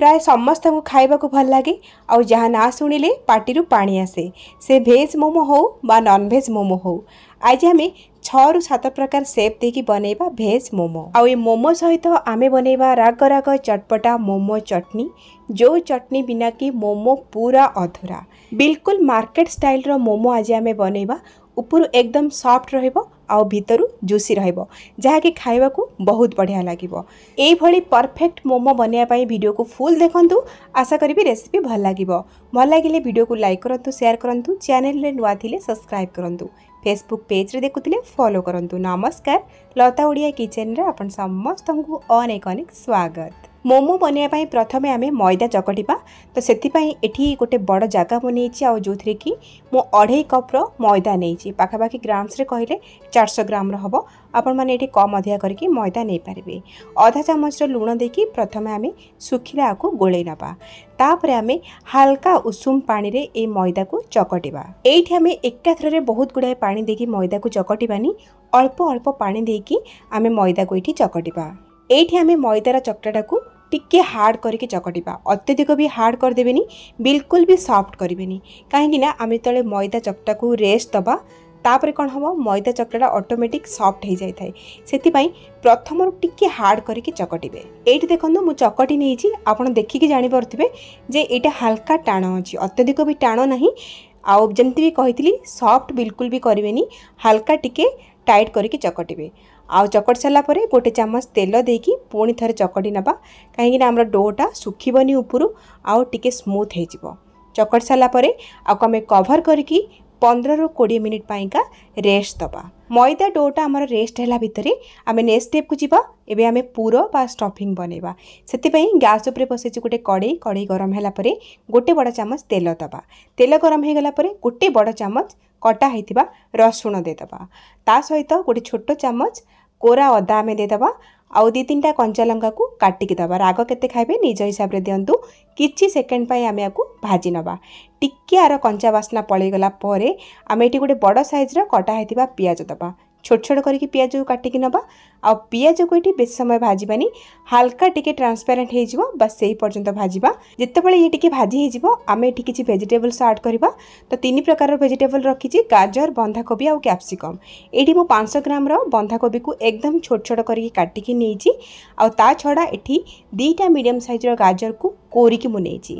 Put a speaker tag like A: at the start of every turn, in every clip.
A: প্রায় সমস্তକୁ খাইবা কো ভাল লাগি আউ জহা না শুনিলে পাটিৰু पाणी আছে সে ভেজ মোমো হো বা নন ভেজ মোমো হো আজি আমি 6 ৰ 7 প্ৰকাৰ শেপ দি কি বনাইবা ভেজ মোমো আউ এই মোমো সহিত আমি বনাইবা ৰাগ গৰাগ চটপটা মোমো চাটনি যো চাটনি বিনা কি মোমো पुरा অধূৰা বিলকুল মাৰ্কেট ষ্টাইল ৰ মোমো আজি আমি বনাইবা ওপৰ একদম সফট ৰহিব ଆଉ ଭିତରୁ ଜୁସି ରହିବ ଯାହାକି ଖାଇବାକୁ ବହୁତ ବଢ଼ିଆ ଲାଗିବ ଏଇଭଳି ପରଫେକ୍ଟ ମୋମୋ ବନେଇବା ପାଇଁ ଭିଡ଼ିଓକୁ ଫୁଲ୍ ଦେଖନ୍ତୁ ଆଶା କରିବି ରେସିପି ଭଲ ଲାଗିବ ଭଲ ଲାଗିଲେ ଭିଡ଼ିଓକୁ ଲାଇକ୍ କରନ୍ତୁ ସେୟାର କରନ୍ତୁ ଚ୍ୟାନେଲରେ ନୂଆ ଥିଲେ ସବସ୍କ୍ରାଇବ୍ କରନ୍ତୁ ଫେସବୁକ୍ ପେଜ୍ରେ ଦେଖୁଥିଲେ ଫଲୋ କରନ୍ତୁ ନମସ୍କାର ଲତା ଓଡ଼ିଆ କିଚେନ୍ରେ ଆପଣ ସମସ୍ତଙ୍କୁ ଅନେକ ଅନେକ ସ୍ୱାଗତ ମୋମୋ ବନେଇବା ପାଇଁ ପ୍ରଥମେ ଆମେ ମଇଦା ଚକଟିବା ତ ସେଥିପାଇଁ ଏଠି ଗୋଟେ ବଡ଼ ଜାଗା ମୁଁ ନେଇଛି ଆଉ ଯେଉଁଥିରେ କି ମୁଁ ଅଢ଼େଇ କପ୍ର ମଇଦା ନେଇଛି ପାଖାପାଖି ଗ୍ରାମ୍ସରେ କହିଲେ ଚାରିଶହ ଗ୍ରାମର ହେବ ଆପଣମାନେ ଏଠି କମ୍ ଅଧିକା କରିକି ମଇଦା ନେଇପାରିବେ ଅଧା ଚାମଚର ଲୁଣ ଦେଇକି ପ୍ରଥମେ ଆମେ ଶୁଖିଲା ଆକୁ ଗୋଳେଇ ନେବା ତାପରେ ଆମେ ହାଲକା ଉଷୁମ ପାଣିରେ ଏଇ ମଇଦାକୁ ଚକଟିବା ଏଇଠି ଆମେ ଏକାଥରରେ ବହୁତ ଗୁଡ଼ାଏ ପାଣି ଦେଇକି ମଇଦାକୁ ଚକଟିବାନି ଅଳ୍ପ ଅଳ୍ପ ପାଣି ଦେଇକି ଆମେ ମଇଦାକୁ ଏଇଠି ଚକଟିବା ଏଇଠି ଆମେ ମଇଦାର ଚକଟାଟାକୁ ଟିକିଏ ହାର୍ଡ଼ କରିକି ଚକଟିବା ଅତ୍ୟଧିକ ବି ହାର୍ଡ଼ କରିଦେବେନି ବିଲକୁଲ ବି ସଫ୍ଟ କରିବେନି କାହିଁକିନା ଆମେ ଯେତେବେଳେ ମଇଦା ଚକଟାକୁ ରେଷ୍ଟ ଦେବା ତାପରେ କ'ଣ ହେବ ମଇଦା ଚକଟାଟା ଅଟୋମେଟିକ୍ ସଫ୍ଟ ହୋଇଯାଇଥାଏ ସେଥିପାଇଁ ପ୍ରଥମରୁ ଟିକିଏ ହାର୍ଡ଼ କରିକି ଚକଟିବେ ଏଇଠି ଦେଖନ୍ତୁ ମୁଁ ଚକଟି ନେଇଛି ଆପଣ ଦେଖିକି ଜାଣିପାରୁଥିବେ ଯେ ଏଇଟା ହାଲକା ଟାଣ ଅଛି ଅତ୍ୟଧିକ ବି ଟାଣ ନାହିଁ ଆଉ ଯେମିତି ବି କହିଥିଲି ସଫ୍ଟ ବିଲକୁଲ ବି କରିବେନି ହାଲକା ଟିକିଏ ଟାଇଟ୍ କରିକି ଚକଟିବେ আউ চকটি সারা পরে গোটে চামচ তেল দিয়ে পুঁ থরে চকটি নেবা কাইকি আমার ডোটা শুখবনি উপর আউটিকে স্মুথ হয়ে যাব চকটি সারা পরে আমি কভর করি পনেরু কোড়িয়ে মিনিট পাইকা রেস্ট দেবা ময়দা ডোটা আমার রেস্ট হেলা ভিতরে আমি নেক্সট স্টেপকু যা এবে আমি পুর বা স্টফিং বনাইবা সেপাই গ্যাস উপরে বসাইছি গোটে কড়াই কড়াই গরম হেলাপরে গোটে বড় চামচ তেল দেবা তেল গরম হয়ে গলাপরে গোটে বড় চামচ কটা হয়ে রসুণ দিয়ে দেবা তা সহ গোটে ছোট চামচ କୋରା ଅଦା ଆମେ ଦେଇଦେବା ଆଉ ଦୁଇ ତିନିଟା କଞ୍ଚା ଲଙ୍କାକୁ କାଟିକି ଦେବା ରାଗ କେତେ ଖାଇବେ ନିଜ ହିସାବରେ ଦିଅନ୍ତୁ କିଛି ସେକେଣ୍ଡ ପାଇଁ ଆମେ ଆକୁ ଭାଜି ନେବା ଟିକିଏ ଆର କଞ୍ଚା ବାସ୍ନା ପଳେଇଗଲା ପରେ ଆମେ ଏଠି ଗୋଟେ ବଡ଼ ସାଇଜ୍ର କଟା ହେଇଥିବା ପିଆଜ ଦେବା ছোট ছোট করি পিঁয়াজু কাটিকি নেবা আিঁয়াজু এটি বেশি সময় ভাজবানি হালকা টিকি ট্রান্সপারেট হয়ে যাব বা সেই পর্যন্ত ভাজবা যেতবে ইয়ে টিকি ভাজি হয়ে যাব আমি এটি কিছু ভেজিটেবলস আড করা তো তিন প্রকার ভেজিটেবল রাখিছি গাজর বন্ধাকোবি আউ ক্যাপসিকম এটি মু পাঁচশ গ্রামর বন্ধাকোবি একদম ছোট ছোট করি কাটিকি নিয়েছি আ তা ছড়া এটি দুইটা মিডিয়াম সাইজর গাজর କୋରିକି ମୁଁ ନେଇଛି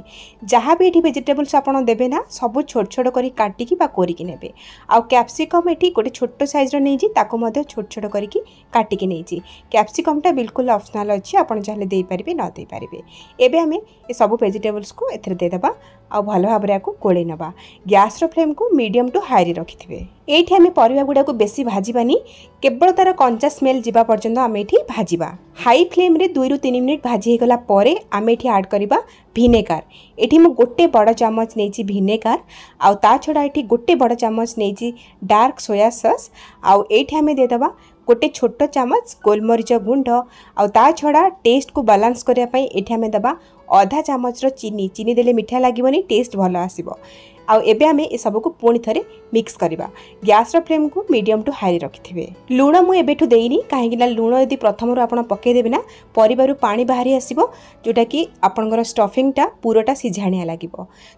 A: ଯାହା ବି ଏଠି ଭେଜିଟେବଲ୍ସ ଆପଣ ଦେବେ ନା ସବୁ ଛୋଟ ଛୋଟ କରି କାଟିକି ବା କୋରିକି ନେବେ ଆଉ କ୍ୟାପ୍ସିକମ୍ ଏଠି ଗୋଟେ ଛୋଟ ସାଇଜ୍ର ନେଇଛି ତାକୁ ମଧ୍ୟ ଛୋଟ ଛୋଟ କରିକି କାଟିକି ନେଇଛି କ୍ୟାପ୍ସିକମ୍ଟା ବିଲକୁଲ ଅପସନାଲ୍ ଅଛି ଆପଣ ଚାହିଁଲେ ଦେଇପାରିବେ ନ ଦେଇପାରିବେ ଏବେ ଆମେ ଏସବୁ ଭେଜିଟେବଲ୍ସକୁ ଏଥିରେ ଦେଇଦେବା ଆଉ ଭଲ ଭାବରେ ଆକୁ ଗୋଳେଇ ନେବା ଗ୍ୟାସ୍ର ଫ୍ଲେମ୍କୁ ମିଡ଼ିୟମ୍ ଟୁ ହାଇରେ ରଖିଥିବେ ଏଇଠି ଆମେ ପରିବା ଗୁଡ଼ାକୁ ବେଶୀ ଭାଜିବାନି কেবল তার কঞ্চা স্মেল যা পর্যন্ত আমি এটি ভাজবা হাই ফ্লেম্রে দুই রু তিন মিনিট ভাজি হয়ে গলা পরে আমি এটি আড করা ভিনেগার এটি মু গোটে বড় চামচ নেইছি ভিনেগার আউ তা এটি গোটে বড় চামচ নেইছি ডার্ক সোয়া সস আউ এইটি আমি দিয়ে দেবা ଗୋଟେ ଛୋଟ ଚାମଚ ଗୋଲମରିଚ ଗୁଣ୍ଡ ଆଉ ତା ଛଡ଼ା ଟେଷ୍ଟକୁ ବାଲାନ୍ସ କରିବା ପାଇଁ ଏଠି ଆମେ ଦେବା ଅଧା ଚାମଚର ଚିନି ଚିନି ଦେଲେ ମିଠା ଲାଗିବନି ଟେଷ୍ଟ ଭଲ ଆସିବ ଆଉ ଏବେ ଆମେ ଏସବୁକୁ ପୁଣି ଥରେ ମିକ୍ସ କରିବା ଗ୍ୟାସ୍ର ଫ୍ଲେମ୍କୁ ମିଡ଼ିୟମ୍ ଟୁ ହାଇରେ ରଖିଥିବେ ଲୁଣ ମୁଁ ଏବେଠୁ ଦେଇନି କାହିଁକିନା ଲୁଣ ଯଦି ପ୍ରଥମରୁ ଆପଣ ପକାଇଦେବେ ନା ପରିବାରୁ ପାଣି ବାହାରି ଆସିବ ଯେଉଁଟାକି ଆପଣଙ୍କର ଷ୍ଟଫିଂଟା ପୁରଟା ସିଝାଣିଆ ଲାଗିବ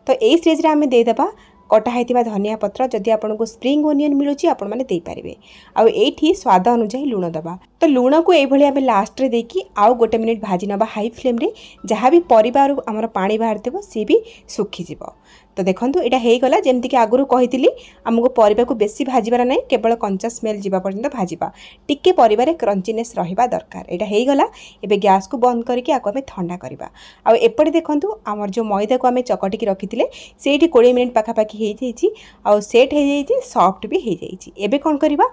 A: ତ ଏଇ ଷ୍ଟେଜ୍ରେ ଆମେ ଦେଇଦେବା କଟା ହୋଇଥିବା ଧନିଆ ପତ୍ର ଯଦି ଆପଣଙ୍କୁ ସ୍ପ୍ରିଙ୍ଗ ଓନିଅନ୍ ମିଳୁଛି ଆପଣମାନେ ଦେଇପାରିବେ ଆଉ ଏଇଠି ସ୍ୱାଦ ଅନୁଯାୟୀ ଲୁଣ ଦେବା ତ ଲୁଣକୁ ଏଇଭଳି ଆମେ ଲାଷ୍ଟରେ ଦେଇକି ଆଉ ଗୋଟେ ମିନିଟ୍ ଭାଜି ନେବା ହାଇ ଫ୍ଲେମ୍ରେ ଯାହା ବି ପରିବାରୁ ଆମର ପାଣି ବାହାରିଥିବ ସିଏ ବି ଶୁଖିଯିବ তো দেখন্তু এটা হয়েগলা যেমিতিকি আগুরু কহিলি আমি পরিবাকে বেশি ভাজবার না কেবল কঞ্চা স্মেল যা পর্যন্ত ভাজবা টিকি পরিবার ক্রঞ্চিনেস রহবা দরকার এটা হয়েগলা এবে গ্যাসকে বন্ধ করিকি আকু আমি থা করা আপটে দেখন্তু আমার যে ময়দাকে আমি চকটিকি রকিলে সেইটি কোড়ি মিনিট পাখাপাখি হয়ে যাই আেট হয়ে যাই সফট বি হয়ে যাই এবে কম করা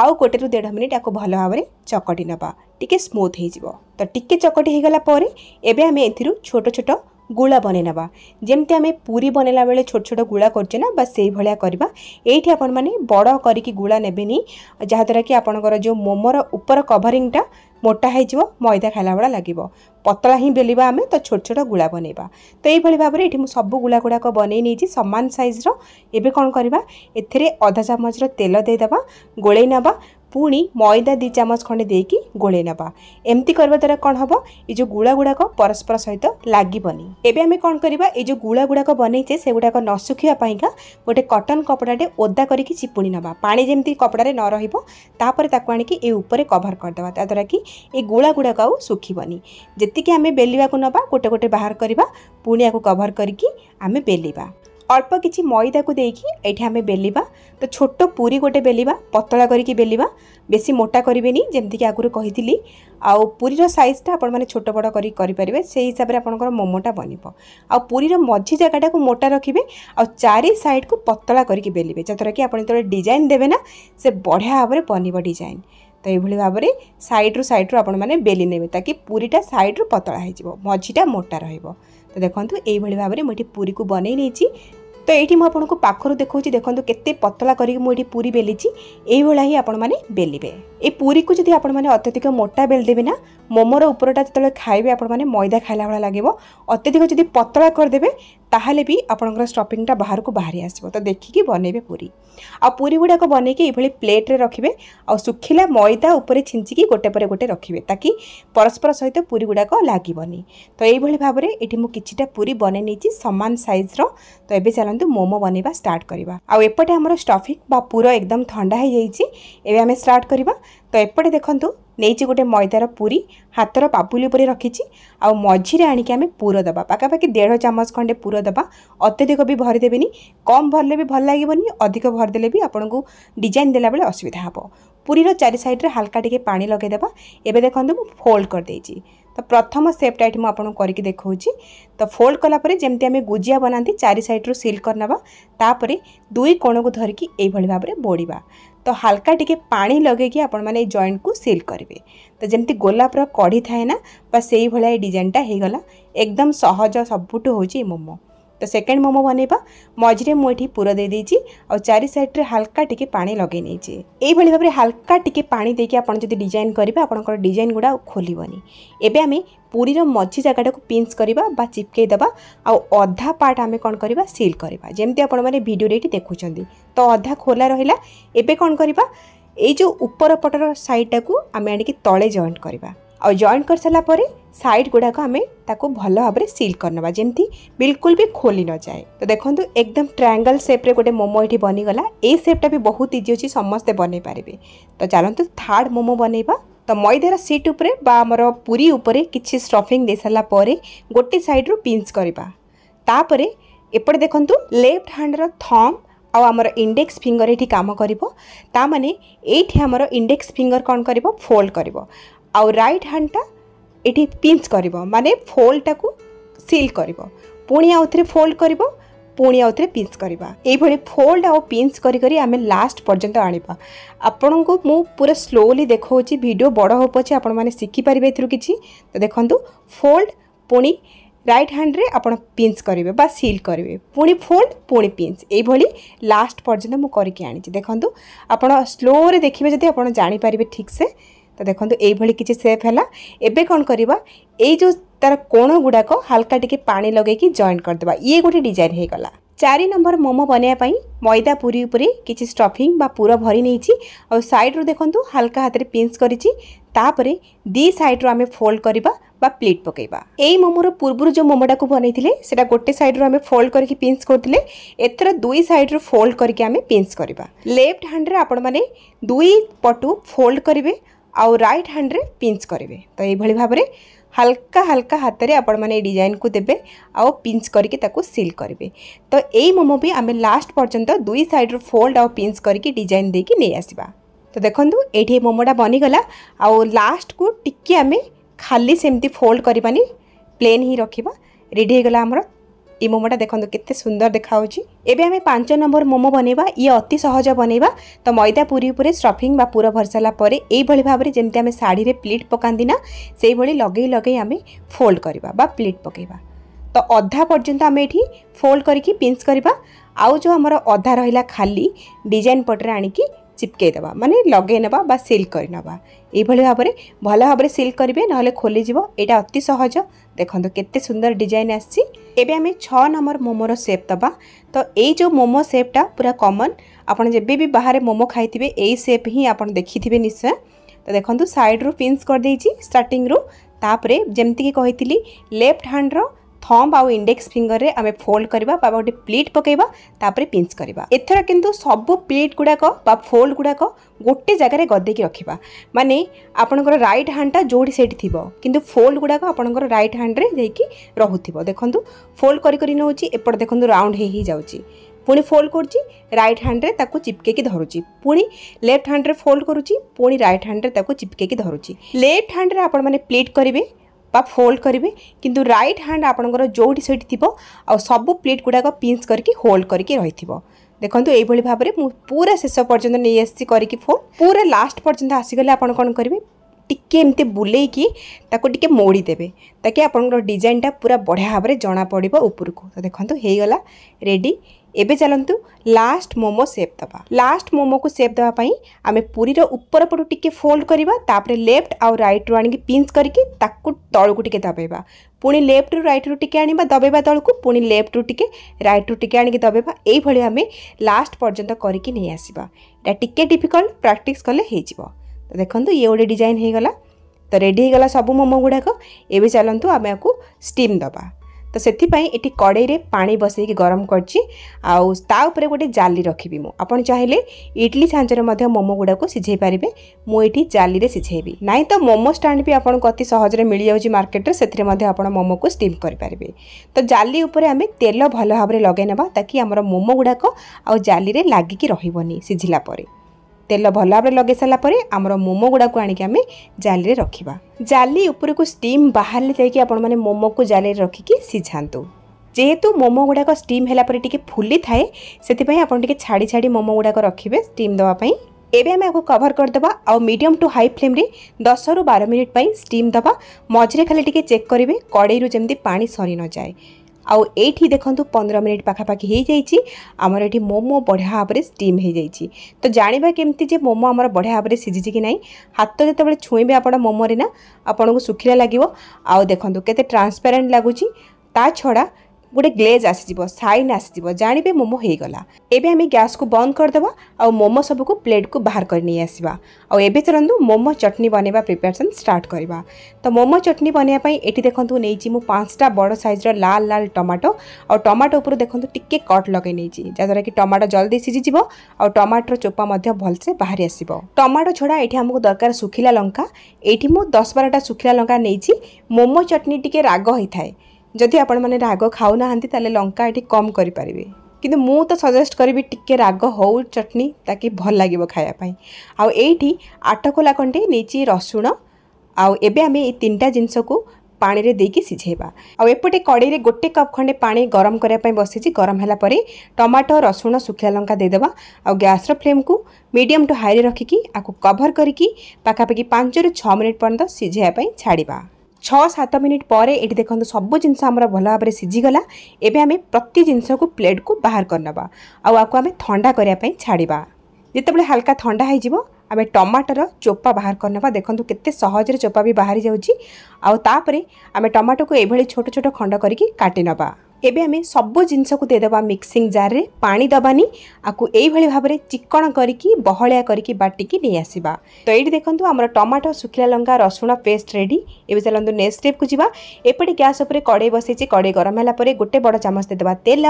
A: আউ গোটে রু দেড় মিনিট আকু ভালো ভাবে চকটি নেবা টিকি স্মুথ হয়ে যাব তো টিকি চকটি হয়ে গলা পরে এবে আমি এর ছোট ছোট ଗୁଳା ବନେଇ ନେବା ଯେମିତି ଆମେ ପୁରୀ ବନେଇଲା ବେଳେ ଛୋଟ ଛୋଟ ଗୁଳା କରୁଛେ ନା ବାସ୍ ସେଇଭଳିଆ କରିବା ଏଇଠି ଆପଣମାନେ ବଡ଼ କରିକି ଗୁଳା ନେବେନି ଯାହାଦ୍ୱାରା କି ଆପଣଙ୍କର ଯେଉଁ ମୋମୋର ଉପର କଭରିଂଟା ମୋଟା ହେଇଯିବ ମଇଦା ଖାଇଲା ଭଳିଆ ଲାଗିବ ପତଳା ହିଁ ବେଲିବା ଆମେ ତ ଛୋଟ ଛୋଟ ଗୁଳା ବନେଇବା ତ ଏଇଭଳି ଭାବରେ ଏଠି ମୁଁ ସବୁ ଗୁଳା ଗୁଡ଼ାକ ବନେଇ ନେଇଛି ସମାନ ସାଇଜ୍ର ଏବେ କ'ଣ କରିବା ଏଥିରେ ଅଧା ଚାମଚର ତେଲ ଦେଇଦେବା ଗୋଳେଇ ନେବା ପୁଣି ମଇଦା ଦୁଇ ଚାମଚ ଖଣ୍ଡେ ଦେଇକି ଗୋଳେଇ ନେବା ଏମିତି କରିବା ଦ୍ୱାରା କ'ଣ ହେବ ଏଇ ଯେଉଁ ଗୁଳା ଗୁଡ଼ାକ ପରସ୍ପର ସହିତ ଲାଗିବନି ଏବେ ଆମେ କ'ଣ କରିବା ଏଇ ଯେଉଁ ଗୁଳା ଗୁଡ଼ାକ ବନେଇଛେ ସେଗୁଡ଼ାକ ନ ଶୁଖିବା ପାଇଁକା ଗୋଟେ କଟନ୍ କପଡ଼ାଟେ ଓଦା କରିକି ଚିପୁଣି ନେବା ପାଣି ଯେମିତି କପଡ଼ାରେ ନ ରହିବ ତାପରେ ତାକୁ ଆଣିକି ଏ ଉପରେ କଭର୍ କରିଦେବା ତାଦ୍ୱାରା କି ଏ ଗୁଳା ଗୁଡ଼ାକ ଆଉ ଶୁଖିବନି ଯେତିକି ଆମେ ବେଲିବାକୁ ନେବା ଗୋଟେ ଗୋଟେ ବାହାର କରିବା ପୁଣି ଆକୁ କଭର୍ କରିକି ଆମେ ବେଲିବା ଅଳ୍ପ କିଛି ମଇଦାକୁ ଦେଇକି ଏଇଠି ଆମେ ବେଲିବା ତ ଛୋଟ ପୁରୀ ଗୋଟେ ବେଲିବା ପତଳା କରିକି ବେଲିବା ବେଶୀ ମୋଟା କରିବେନି ଯେମିତିକି ଆଗରୁ କହିଥିଲି ଆଉ ପୁରୀର ସାଇଜ୍ଟା ଆପଣମାନେ ଛୋଟ ବଡ଼ କରି କରିପାରିବେ ସେଇ ହିସାବରେ ଆପଣଙ୍କର ମୋମୋଟା ବନିବ ଆଉ ପୁରୀର ମଝି ଜାଗାଟାକୁ ମୋଟା ରଖିବେ ଆଉ ଚାରି ସାଇଡ଼୍କୁ ପତଳା କରିକି ବେଲିବେ ଯାହାଦ୍ୱାରା କି ଆପଣ ଯେତେବେଳେ ଡିଜାଇନ୍ ଦେବେ ନା ସେ ବଢ଼ିଆ ଭାବରେ ବନିବ ଡିଜାଇନ୍ তো এইভাবে ভাবে সাইড্রু সাইড্রু আপনার বেলি নেবে তাকি পুরীটা সাইড্রু পতলা হয়ে যাব মঝিটা মোটা রহব তো দেখুন এইভাবে ভাবে মু এটি পুরীকে বনাই নিয়েছি তো এইটি মু আপনার পাখর দেখছি দেখুন কেতে পতলা করি মুটি পুরী বেলিছি এইভাবে হি আপন মানে বেলিবে এই পুরীকে যদি আপন মানে অত্যধিক মোটা বেলিদেবে না মোমর উপরটা যেত খাইবে আপন মানে ময়দা খাইলা ভাল লাগবে অত্যধিক যদি পতলা করেদেবে ତାହେଲେ ବି ଆପଣଙ୍କର ଷ୍ଟଫିଂଟା ବାହାରକୁ ବାହାରି ଆସିବ ତ ଦେଖିକି ବନେଇବେ ପୁରୀ ଆଉ ପୁରୀ ଗୁଡ଼ାକ ବନେଇକି ଏଇଭଳି ପ୍ଲେଟ୍ରେ ରଖିବେ ଆଉ ଶୁଖିଲା ମଇଦା ଉପରେ ଛିଞ୍ଚିକି ଗୋଟେ ପରେ ଗୋଟେ ରଖିବେ ତାକି ପରସ୍ପର ସହିତ ପୁରୀ ଗୁଡ଼ାକ ଲାଗିବନି ତ ଏଇଭଳି ଭାବରେ ଏଠି ମୁଁ କିଛିଟା ପୁରୀ ବନେଇ ନେଇଛି ସମାନ ସାଇଜ୍ର ତ ଏବେ ଚାଲନ୍ତୁ ମୋମୋ ବନେଇବା ଷ୍ଟାର୍ଟ କରିବା ଆଉ ଏପଟେ ଆମର ଷ୍ଟଫିଂ ବା ପୁର ଏକଦମ ଥଣ୍ଡା ହେଇଯାଇଛି ଏବେ ଆମେ ଷ୍ଟାର୍ଟ କରିବା তো ଏପଟେ ଦେଖନ୍ତୁ ନେଇଛି ଗୋଟେ ମଇଦାର ପୁରୀ ହାତର ପାପୁଲି ଉପରେ ରଖିଛି ଆଉ ମଝିରେ ଆଣିକି ଆମେ ପୁର ଦେବା ପାଖାପାଖି ଦେଢ଼ ଚାମଚ ଖଣ୍ଡେ ପୁର ଦେବା ଅତ୍ୟଧିକ ବି ଭରିଦେବେନି କମ୍ ଭରିଲେ ବି ଭଲ ଲାଗିବନି ଅଧିକ ଭରିଦେଲେ ବି ଆପଣଙ୍କୁ ଡିଜାଇନ୍ ଦେଲାବେଳେ ଅସୁବିଧା ହେବ ପୁରୀର ଚାରି ସାଇଡ଼୍ରେ ହାଲକା ଟିକେ ପାଣି ଲଗାଇଦେବା ଏବେ ଦେଖନ୍ତୁ ମୁଁ ଫୋଲ୍ଡ କରିଦେଇଛି ତ ପ୍ରଥମ ସେପ୍ଟ ଆଇଟ୍ ମୁଁ ଆପଣଙ୍କୁ କରିକି ଦେଖାଉଛି ତ ଫୋଲ୍ଡ କଲାପରେ ଯେମିତି ଆମେ ଗୁଜିଆ ବନାନ୍ତି ଚାରି ସାଇଡ଼୍ରୁ ସିଲ୍ କରିନେବା ତାପରେ ଦୁଇ କୋଣକୁ ଧରିକି ଏଇଭଳି ଭାବରେ ବୋଡ଼ିବା तो हल्का टिके पानी लगे कि आपण मैंने जॉइंट को सिल करेंगे तो जमी गोलापर कढ़ी थाए ना से ही भाई एकदम सहज सबुठ हो मोमो তো সেକେন্ড মোমো বনাଇବା ମଝିରେ ମୁଁ ଏଠି ପୁର ଦେଇଦେଇଛି ଆଉ ଚାରି ସାଇଡ଼୍ରେ ହାଲକା ଟିକେ ପାଣି ଲଗାଇ ନେଇଛି ଏଇଭଳି ଭାବରେ ହାଲକା ଟିକେ ପାଣି ଦେଇକି ଆପଣ ଯଦି ଡିଜାଇନ୍ କରିବେ ଆପଣଙ୍କର ଡିଜାଇନ୍ ଗୁଡ଼ା ଖୋଲିବନି ଏବେ ଆମେ ପୁରୀର ମଝି ଜାଗାଟାକୁ ପିନ୍ସ କରିବା ବା ଚିପକେଇ ଦେବା ଆଉ ଅଧା ପାର୍ଟ ଆମେ କ'ଣ କରିବା ସିଲ୍ କରିବା ଯେମିତି ଆପଣମାନେ ଭିଡ଼ିଓରେ ଏଠି ଦେଖୁଛନ୍ତି ତ ଅଧା ଖୋଲା ରହିଲା ଏବେ କ'ଣ କରିବା ଏଇ ଯେଉଁ ଉପର ପଟର ସାଇଡ଼୍ଟାକୁ ଆମେ ଆଣିକି ତଳେ ଜଏଣ୍ଟ କରିବା ଆଉ ଜଏଣ୍ଟ କରିସାରିଲା ପରେ ସାଇଡ଼୍ ଗୁଡ଼ାକ ଆମେ ତାକୁ ଭଲ ଭାବରେ ସିଲ୍ କରିନେବା ଯେମିତି ବିଲକୁଲ ବି ଖୋଲି ନଯାଏ ତ ଦେଖନ୍ତୁ ଏକଦମ ଟ୍ରାଙ୍ଗଲ୍ ସେପ୍ରେ ଗୋଟେ ମୋମୋ ଏଠି ବନିଗଲା ଏଇ ସେପ୍ଟା ବି ବହୁତ ଇଜି ଅଛି ସମସ୍ତେ ବନେଇ ପାରିବେ ତ ଚାଲନ୍ତୁ ଥାର୍ଡ଼ ମୋମୋ ବନେଇବା ତ ମଇଦାର ସିଟ୍ ଉପରେ ବା ଆମର ପୁରୀ ଉପରେ କିଛି ଷ୍ଟଫିଂ ଦେଇସାରିଲା ପରେ ଗୋଟେ ସାଇଡ଼୍ରୁ ପିନ୍ସ କରିବା ତାପରେ ଏପଟେ ଦେଖନ୍ତୁ ଲେଫ୍ଟ ହ୍ୟାଣ୍ଡର ଥମ୍ ଆଉ ଆମର ଇଣ୍ଡେକ୍ସ ଫିଙ୍ଗର ଏଠି କାମ କରିବ ତା ମାନେ ଏଇଠି ଆମର ଇଣ୍ଡେକ୍ସ ଫିଙ୍ଗର କ'ଣ କରିବ ଫୋଲ୍ଡ କରିବ ଆଉ ରାଇଟ୍ ହ୍ୟାଣ୍ଡଟା এটি পিঞ্চ କରିବ ମାନେ ଫୋଲ୍ଡଟାକୁ ସିଲ୍ କରିବ ପୁଣି ଆଉଥରେ ଫୋଲ୍ଡ କରିବ ପୁଣି ଆଉଥରେ ପିଞ୍ଚ କରିବା ଏଇଭଳି ଫୋଲ୍ଡ ଆଉ ପିଞ୍ଚ କରି କରି ଆମେ ଲାଷ୍ଟ ପର୍ଯ୍ୟନ୍ତ ଆଣିବା ଆପଣଙ୍କୁ ମୁଁ ପୁରା ସ୍ଲୋଲି ଦେଖାଉଛି ଭିଡ଼ିଓ ବଡ଼ ହେଉ ପଛେ ଆପଣମାନେ ଶିଖିପାରିବେ ଏଥିରୁ କିଛି ତ ଦେଖନ୍ତୁ ଫୋଲ୍ଡ ପୁଣି ରାଇଟ୍ ହ୍ୟାଣ୍ଡରେ ଆପଣ ପିଞ୍ଚ କରିବେ ବା ସିଲ୍ କରିବେ ପୁଣି ଫୋଲ୍ଡ ପୁଣି ପିଞ୍ଚ ଏଇଭଳି ଲାଷ୍ଟ ପର୍ଯ୍ୟନ୍ତ ମୁଁ କରିକି ଆଣିଛି ଦେଖନ୍ତୁ ଆପଣ ସ୍ଲୋରେ ଦେଖିବେ ଯଦି ଆପଣ ଜାଣିପାରିବେ ଠିକ୍ସେ ତ ଦେଖନ୍ତୁ ଏଇଭଳି କିଛି ସେପ୍ ହେଲା ଏବେ କ'ଣ କରିବା ଏଇ ଯେଉଁ ତା'ର କୋଣ ଗୁଡ଼ାକ ହାଲକା ଟିକେ ପାଣି ଲଗାଇକି ଜଏଣ୍ଟ କରିଦେବା ଇଏ ଗୋଟେ ଡିଜାଇନ୍ ହେଇଗଲା ଚାରି ନମ୍ବର ମୋମୋ ବନାଇବା ପାଇଁ ମଇଦା ପୁରୀ ଉପରେ କିଛି ଷ୍ଟଫିଂ ବା ପୁର ଭରି ନେଇଛି ଆଉ ସାଇଡ଼୍ରୁ ଦେଖନ୍ତୁ ହାଲକା ହାତରେ ପିନ୍ସ କରିଛି ତାପରେ ଦୁଇ ସାଇଡ଼୍ରୁ ଆମେ ଫୋଲ୍ଡ କରିବା বা প্লেট পকাইবা এই মোমোর পূর্বর যে মোমোটা বনাইলে সেটা গোটে সাইড্রু আমি ফোল্ড করি পিঞ্চ করলে এথর দুই সাইড্রু ফোল্ড করি আমি পিঞ্চ করা লেফট হ্যান্ডে আপনার দুই পটু ফোল্ড করবে ଆଉ ରାଇଟ୍ ହ୍ୟାଣ୍ଡରେ ପିଞ୍ଚ କରିବେ ତ ଏଇଭଳି ଭାବରେ ହାଲକା ହାଲକା ହାତରେ ଆପଣମାନେ ଏଇ ଡିଜାଇନକୁ ଦେବେ ଆଉ ପିଞ୍ଚ କରିକି ତାକୁ ସିଲ୍ କରିବେ ତ ଏଇ ମୋମୋ ବି ଆମେ ଲାଷ୍ଟ ପର୍ଯ୍ୟନ୍ତ ଦୁଇ ସାଇଡ଼୍ରୁ ଫୋଲ୍ଡ ଆଉ ପିଞ୍ଚ କରିକି ଡିଜାଇନ୍ ଦେଇକି ନେଇ ଆସିବା ତ ଦେଖନ୍ତୁ ଏଇଠି ମୋମୋଟା ବନିଗଲା ଆଉ ଲାଷ୍ଟକୁ ଟିକିଏ ଆମେ ଖାଲି ସେମିତି ଫୋଲ୍ଡ କରିବାନି ପ୍ଲେନ୍ ହିଁ ରଖିବା ରେଡ଼ି ହେଇଗଲା ଆମର এই মোমোটা দেখন্তু কেতে সুন্দর দেখা হচ্ছে এবে আমি পাঁচ নম্বর মোমো বনাইবা ইয়ে অতি সহজ বনাইবা তো ময়দা পুরি উপরে স্টফিং বা পুর ভরি সারা পরে এইভাবে ভাবে যেমি আমি শাড়ি প্লিট পকাতে না সেইভাবে লগাই লগাই আমি ফোল্ড করা বা প্লিট পকাইবা তো অধা পর্যন্ত আমি এটি ফোল্ড করি পিঞ্চ করা আউ যে আমার অধা রহিলা খালি ডিজাইন পটরে আনিকি ଚିପକେଇଦେବା ମାନେ ଲଗେଇନେବା ବା ସିଲ୍ କରିନେବା ଏଇଭଳି ଭାବରେ ଭଲ ଭାବରେ ସିଲ୍ କରିବେ ନହେଲେ ଖୋଲିଯିବ ଏଇଟା ଅତି ସହଜ ଦେଖନ୍ତୁ କେତେ ସୁନ୍ଦର ଡିଜାଇନ୍ ଆସିଛି ଏବେ ଆମେ ଛଅ ନମ୍ବର ମୋମୋର ସେପ୍ ଦେବା ତ ଏଇ ଯେଉଁ ମୋମୋ ସେପ୍ଟା ପୁରା କମନ୍ ଆପଣ ଯେବେ ବି ବାହାରେ ମୋମୋ ଖାଇଥିବେ ଏଇ ସେପ୍ ହିଁ ଆପଣ ଦେଖିଥିବେ ନିଶ୍ଚୟ ତ ଦେଖନ୍ତୁ ସାଇଡ଼୍ରୁ ପିନ୍ସ କରିଦେଇଛି ଷ୍ଟାର୍ଟିଂରୁ ତାପରେ ଯେମିତିକି କହିଥିଲି ଲେଫ୍ଟ ହ୍ୟାଣ୍ଡର থম্ব আউ ইন্ডেক্স ফিঙ্গরে আমি ফোল্ড করা বা গোটে প্লিট পকাইবা তাপরে পিঞ্চ করা এথর কিন্তু সবু প্লিট গুড়াক বা ফোল্ড গুড়াক গোটে জায়গায় গদাইকি রাখবা মানে আপনার রাইট হ্যান্ডটা যেটি সেইটি থিব কিন্তু ফোল্ড গুড়াক আপনার রাইট হ্যান্ডরে যাই রুথিব দেখুন ফোল্ড করি করে নেছি এপটে দেখুন রাউন্ড হয়ে হয়ে যাচ্ছি পুঁ ফোল্ড করছি রাইট হ্যান্ডে তাকে চিপকেকি ধরুছি পুঁ লেফট হ্যান্ডে ফোল্ড করুছি পুঁ রাইট হ্যান্ডে তাকে চিপকেকি ধরুছি লেফট হ্যান্ডে আপনার প্লিট করবে বা ফোল্ড করবে কিন্তু রাইট হ্যান্ড আপনার যেটি সেইটি থাকবে আবু প্লেট গুড়াক পিঞ্চ করি হোল্ড করি রয়েছে দেখুন এইভাবে ভাবে মু পুরা শেষ পর্যন্ত নিয়ে আসছি করি ফোল্ড পুরা লাস্ট পর্যন্ত আসিগলে আপনার কম করবে টিকি এমতি বুলেইকি তাকে টিকি মোড়ি দেবে তাকে আপনার ডিজাইনটা পুরা বঢ়িয়া ভাবে জনা পড়ব উপরকু তো দেখুন হয়ে গলা রেডি ଏବେ ଚାଲନ୍ତୁ ଲାଷ୍ଟ ମୋମୋ ସେପ୍ ଦେବା ଲାଷ୍ଟ ମୋମୋକୁ ସେପ୍ ଦେବା ପାଇଁ ଆମେ ପୁରୀର ଉପର ପଟୁ ଟିକେ ଫୋଲ୍ଡ କରିବା ତାପରେ ଲେଫ୍ଟ ଆଉ ରାଇଟ୍ରୁ ଆଣିକି ପିଞ୍ଚ କରିକି ତାକୁ ତଳକୁ ଟିକେ ଦବାଇବା ପୁଣି ଲେଫ୍ଟରୁ ରାଇଟ୍ରୁ ଟିକେ ଆଣିବା ଦବାଇବା ତଳକୁ ପୁଣି ଲେଫ୍ଟରୁ ଟିକେ ରାଇଟ୍ରୁ ଟିକେ ଆଣିକି ଦବାଇବା ଏଇଭଳି ଆମେ ଲାଷ୍ଟ ପର୍ଯ୍ୟନ୍ତ କରିକି ନେଇ ଆସିବା ଏଇଟା ଟିକେ ଡିଫିକଲ୍ଟ ପ୍ରାକ୍ଟିସ୍ କଲେ ହେଇଯିବ ତ ଦେଖନ୍ତୁ ଇଏ ଗୋଟେ ଡିଜାଇନ୍ ହେଇଗଲା ତ ରେଡ଼ି ହେଇଗଲା ସବୁ ମୋମୋ ଗୁଡ଼ାକ ଏବେ ଚାଲନ୍ତୁ ଆମେ ଆକୁ ଷ୍ଟିମ୍ ଦେବା তো ସେଥିପାଇଁ ଏଠି କଡ଼େଇରେ ପାଣି ବସେଇକି ଗରମ କରିଛି ଆଉ ତା ଉପରେ ଗୋଟେ ଜାଲି ରଖିବି ମୁଁ ଆପଣ ଚାହିଁଲେ ଇଡ଼ଲି ଛାଞ୍ଚରେ ମଧ୍ୟ ମୋମୋ ଗୁଡ଼ାକୁ ସିଝେଇ ପାରିବେ ମୁଁ ଏଠି ଜାଲିରେ ସିଝେଇବି ନାହିଁ ତ ମୋମୋ ଷ୍ଟାଣ୍ଡ ବି ଆପଣଙ୍କୁ ଅତି ସହଜରେ ମିଳିଯାଉଛି ମାର୍କେଟରେ ସେଥିରେ ମଧ୍ୟ ଆପଣ ମୋମୋକୁ ଷ୍ଟିମ୍ କରିପାରିବେ ତ ଜାଲି ଉପରେ ଆମେ ତେଲ ଭଲ ଭାବରେ ଲଗାଇ ନେବା ତାକି ଆମର ମୋମୋ ଗୁଡ଼ାକ ଆଉ ଜାଲିରେ ଲାଗିକି ରହିବନି ସିଝିଲା ପରେ ତେଲ ଭଲ ଭାବରେ ଲଗାଇ ସାରିଲା ପରେ ଆମର ମୋମୋ ଗୁଡ଼ାକୁ ଆଣିକି ଆମେ ଜାଲିରେ ରଖିବା ଜାଲି ଉପରକୁ ଷ୍ଟିମ୍ ବାହାରିଲେ ଯାଇକି ଆପଣମାନେ ମୋମୋକୁ ଜାଲିରେ ରଖିକି ସିଝାନ୍ତୁ ଯେହେତୁ ମୋମୋ ଗୁଡ଼ାକ ଷ୍ଟିମ୍ ହେଲା ପରେ ଟିକେ ଫୁଲିଥାଏ ସେଥିପାଇଁ ଆପଣ ଟିକେ ଛାଡ଼ି ଛାଡ଼ି ମୋମୋ ଗୁଡ଼ାକ ରଖିବେ ଷ୍ଟିମ୍ ଦେବା ପାଇଁ ଏବେ ଆମେ ଆକୁ କଭର କରିଦେବା ଆଉ ମିଡ଼ିୟମ୍ ଟୁ ହାଇ ଫ୍ଲେମ୍ରେ ଦଶରୁ ବାର ମିନିଟ୍ ପାଇଁ ଷ୍ଟିମ୍ ଦେବା ମଝିରେ ଖାଲି ଟିକେ ଚେକ୍ କରିବେ କଡ଼େଇରୁ ଯେମିତି ପାଣି ସରି ନଯାଏ ଆଉ ଏଇଠି ଦେଖନ୍ତୁ ପନ୍ଦର ମିନିଟ୍ ପାଖାପାଖି ହେଇଯାଇଛି ଆମର ଏଠି ମୋମୋ ବଢ଼ିଆ ଭାବରେ ଷ୍ଟିମ୍ ହେଇଯାଇଛି ତ ଜାଣିବା କେମିତି ଯେ ମୋମୋ ଆମର ବଢ଼ିଆ ଭାବରେ ସିଝିଛି କି ନାହିଁ ହାତ ଯେତେବେଳେ ଛୁଇଁବେ ଆପଣ ମୋମୋରେ ନା ଆପଣଙ୍କୁ ଶୁଖିଲା ଲାଗିବ ଆଉ ଦେଖନ୍ତୁ କେତେ ଟ୍ରାନ୍ସପାରେଣ୍ଟ ଲାଗୁଛି ତା ଛଡ଼ା ଗୋଟେ ଗ୍ଲେଜ୍ ଆସିଯିବ ସାଇନ୍ ଆସିଯିବ ଜାଣିବେ ମୋମୋ ହେଇଗଲା ଏବେ ଆମେ ଗ୍ୟାସ୍କୁ ବନ୍ଦ କରିଦେବା ଆଉ ମୋମୋ ସବୁକୁ ପ୍ଲେଟ୍କୁ ବାହାର କରି ନେଇ ଆସିବା ଆଉ ଏବେ ଚାଲନ୍ତୁ ମୋମୋ ଚଟଣି ବନେଇବା ପ୍ରିପାରେସନ୍ ଷ୍ଟାର୍ଟ କରିବା ତ ମୋମୋ ଚଟଣି ବନେଇବା ପାଇଁ ଏଠି ଦେଖନ୍ତୁ ନେଇଛି ମୁଁ ପାଞ୍ଚଟା ବଡ଼ ସାଇଜ୍ର ଲାଲ ଲାଲ ଟମାଟୋ ଆଉ ଟମାଟୋ ଉପରେ ଦେଖନ୍ତୁ ଟିକେ କଟ୍ ଲଗାଇ ନେଇଛି ଯାହାଦ୍ୱାରା କି ଟମାଟୋ ଜଲ୍ଦି ସିଝିଯିବ ଆଉ ଟମାଟୋର ଚୋପା ମଧ୍ୟ ଭଲସେ ବାହାରି ଆସିବ ଟମାଟୋ ଛଡ଼ା ଏଠି ଆମକୁ ଦରକାର ଶୁଖିଲା ଲଙ୍କା ଏଇଠି ମୁଁ ଦଶ ବାରଟା ଶୁଖିଲା ଲଙ୍କା ନେଇଛି ମୋମୋ ଚଟଣି ଟିକେ ରାଗ ହୋଇଥାଏ ଯଦି ଆପଣମାନେ ରାଗ ଖାଉନାହାନ୍ତି ତାହେଲେ ଲଙ୍କା ଏଠି କମ୍ କରିପାରିବେ କିନ୍ତୁ ମୁଁ ତ ସଜେଷ୍ଟ କରିବି ଟିକେ ରାଗ ହଉ ଚଟଣି ତାକି ଭଲ ଲାଗିବ ଖାଇବା ପାଇଁ ଆଉ ଏଇଠି ଆଠ କୋଲା ଖଣ୍ଡେ ନେଇଛି ରସୁଣ ଆଉ ଏବେ ଆମେ ଏଇ ତିନିଟା ଜିନିଷକୁ ପାଣିରେ ଦେଇକି ସିଝେଇବା ଆଉ ଏପଟେ କଡ଼େଇରେ ଗୋଟେ କପ୍ ଖଣ୍ଡେ ପାଣି ଗରମ କରିବା ପାଇଁ ବସିଛି ଗରମ ହେଲା ପରେ ଟମାଟୋ ରସୁଣ ଶୁଖିଲା ଲଙ୍କା ଦେଇଦେବା ଆଉ ଗ୍ୟାସ୍ର ଫ୍ଲେମ୍କୁ ମିଡ଼ିୟମ୍ ଟୁ ହାଇରେ ରଖିକି ଆକୁ କଭର୍ କରିକି ପାଖାପାଖି ପାଞ୍ଚରୁ ଛଅ ମିନିଟ୍ ପର୍ଯ୍ୟନ୍ତ ସିଝେଇବା ପାଇଁ ଛାଡ଼ିବା ଛଅ ସାତ ମିନିଟ୍ ପରେ ଏଠି ଦେଖନ୍ତୁ ସବୁ ଜିନିଷ ଆମର ଭଲ ଭାବରେ ସିଝିଗଲା ଏବେ ଆମେ ପ୍ରତି ଜିନିଷକୁ ପ୍ଲେଟ୍କୁ ବାହାର କରିନେବା ଆଉ ଆକୁ ଆମେ ଥଣ୍ଡା କରିବା ପାଇଁ ଛାଡ଼ିବା ଯେତେବେଳେ ହାଲକା ଥଣ୍ଡା ହୋଇଯିବ ଆମେ ଟମାଟୋର ଚୋପା ବାହାର କରିନେବା ଦେଖନ୍ତୁ କେତେ ସହଜରେ ଚୋପା ବି ବାହାରି ଯାଉଛି ଆଉ ତାପରେ ଆମେ ଟମାଟୋକୁ ଏଭଳି ଛୋଟ ଛୋଟ ଖଣ୍ଡ କରିକି କାଟିନେବା ଏବେ ଆମେ ସବୁ ଜିନିଷକୁ ଦେଇଦେବା ମିକ୍ସିଂ ଜାର୍ରେ ପାଣି ଦେବାନି ଆକୁ ଏଇଭଳି ଭାବରେ ଚିକଣ କରିକି ବହଳିଆ କରିକି ବାଟିକି ନେଇ ଆସିବା ତ ଏଇଠି ଦେଖନ୍ତୁ ଆମର ଟମାଟୋ ଶୁଖିଲା ଲଙ୍କା ରସୁଣ ପେଷ୍ଟ ରେଡ଼ି ଏବେ ଚାଲନ୍ତୁ ନେକ୍ସଟ ଷ୍ଟେପ୍କୁ ଯିବା ଏପଟେ ଗ୍ୟାସ୍ ଉପରେ କଡ଼େଇ ବସେଇଛି କଡ଼େଇ ଗରମ ହେଲା ପରେ ଗୋଟେ ବଡ଼ ଚାମଚ ଦେଇଦେବା ତେଲ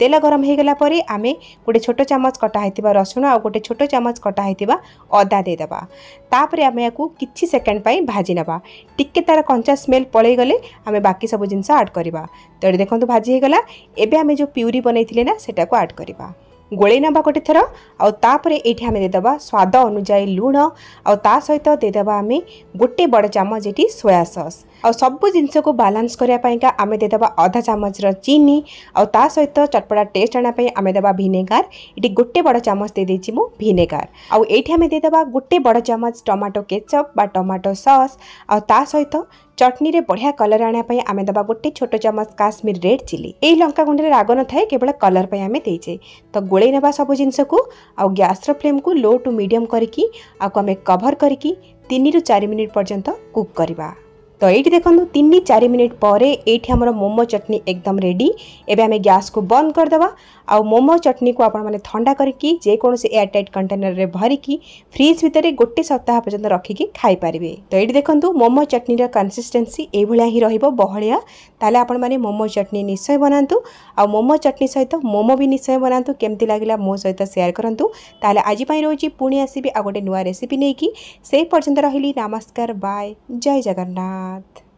A: ତେଲ ଗରମ ହୋଇଗଲା ପରେ ଆମେ ଗୋଟେ ଛୋଟ ଚାମଚ କଟା ହୋଇଥିବା ରସୁଣ ଆଉ ଗୋଟେ ଛୋଟ ଚାମଚ କଟା ହୋଇଥିବା ଅଦା ଦେଇଦେବା ତାପରେ ଆମେ ୟାକୁ କିଛି ସେକେଣ୍ଡ ପାଇଁ ଭାଜି ନେବା ଟିକେ ତା'ର କଞ୍ଚା ସ୍ମେଲ୍ ପଳେଇଗଲେ ଆମେ ବାକି ସବୁ ଜିନିଷ ଆଡ଼୍ କରିବା ତ ଏଠି ଦେଖନ୍ତୁ ଭାଜି ହୋଇଗଲା ଏବେ ଆମେ ଯେଉଁ ପ୍ୟୁରି ବନେଇଥିଲେ ନା ସେଟାକୁ ଆଡ଼୍ କରିବା ଗୋଳେଇ ନେବା ଗୋଟେ ଥର ଆଉ ତାପରେ ଏଇଠି ଆମେ ଦେଇଦେବା ସ୍ୱାଦ ଅନୁଯାୟୀ ଲୁଣ ଆଉ ତା ସହିତ ଦେଇଦେବା ଆମେ ଗୋଟେ ବଡ଼ ଚାମଚ ଏଠି ସୋୟା ସସ୍ ଆଉ ସବୁ ଜିନିଷକୁ ବାଲାନ୍ସ କରିବା ପାଇଁକା ଆମେ ଦେଇଦେବା ଅଧା ଚାମଚର ଚିନି ଆଉ ତା ସହିତ ଚଟପଟା ଟେଷ୍ଟ ଆଣିବା ପାଇଁ ଆମେ ଦେବା ଭିନେଗାର ଏଠି ଗୋଟେ ବଡ଼ ଚାମଚ ଦେଇଦେଇଛି ମୁଁ ଭିନେଗାର ଆଉ ଏଇଠି ଆମେ ଦେଇଦେବା ଗୋଟେ ବଡ଼ ଚାମଚ ଟମାଟୋ କେଚପ୍ ବା ଟମାଟୋ ସସ୍ ଆଉ ତା ସହିତ ଚଟନିରେ ବଢ଼ିଆ କଲର୍ ଆଣିବା ପାଇଁ ଆମେ ଦେବା ଗୋଟେ ଛୋଟ ଚାମଚ କାଶ୍ମୀର ରେଡ୍ ଚିଲି ଏହି ଲଙ୍କା ଗୁଣ୍ଡରେ ରାଗ ନଥାଏ କେବଳ କଲର୍ ପାଇଁ ଆମେ ଦେଇଛେ ତ ଗୋଳେଇ ନେବା ସବୁ ଜିନିଷକୁ ଆଉ ଗ୍ୟାସ୍ର ଫ୍ଲେମ୍କୁ ଲୋ ଟୁ ମିଡ଼ିୟମ୍ କରିକି ଆକୁ ଆମେ କଭର୍ କରିକି ତିନିରୁ ଚାରି ମିନିଟ୍ ପର୍ଯ୍ୟନ୍ତ କୁକ୍ କରିବା তো এইটি দেখুন তিন চারি মিনিট পরে এইটি আমার মোমো চটনি একদম রেডি এবে আমি গ্যাসক বন্ধ করেদেবা আও মোমো চটনি কু আপনার থা করি যেকোন এয়ারটাইট কন্টেনরের ভরিকি ফ্রিজ ভিতরে গোটে সপ্তাহ পর্যন্ত রক্ষিকি খাইপারে তো এইটি দেখুন মোমো চটনির কনসিস্টেন্সি এইভাবে হি রহব বহলিয়া তাহলে আপনার মোমো চটনি নিশ্চয় বনাতু আও মোমো চটনি সহিত মোমো বি নিশ্চয় বনাতু কেমতি লাগিলা মো সহিত সেয়ার করতু তাহলে আজ রয়েছে পুঁ আসবি আউ গোটে নূয়া রেসিপি নেই সেই পর্যন্ত রহলি নমস্কার বাই জয় জগন্নাথ Obrigada.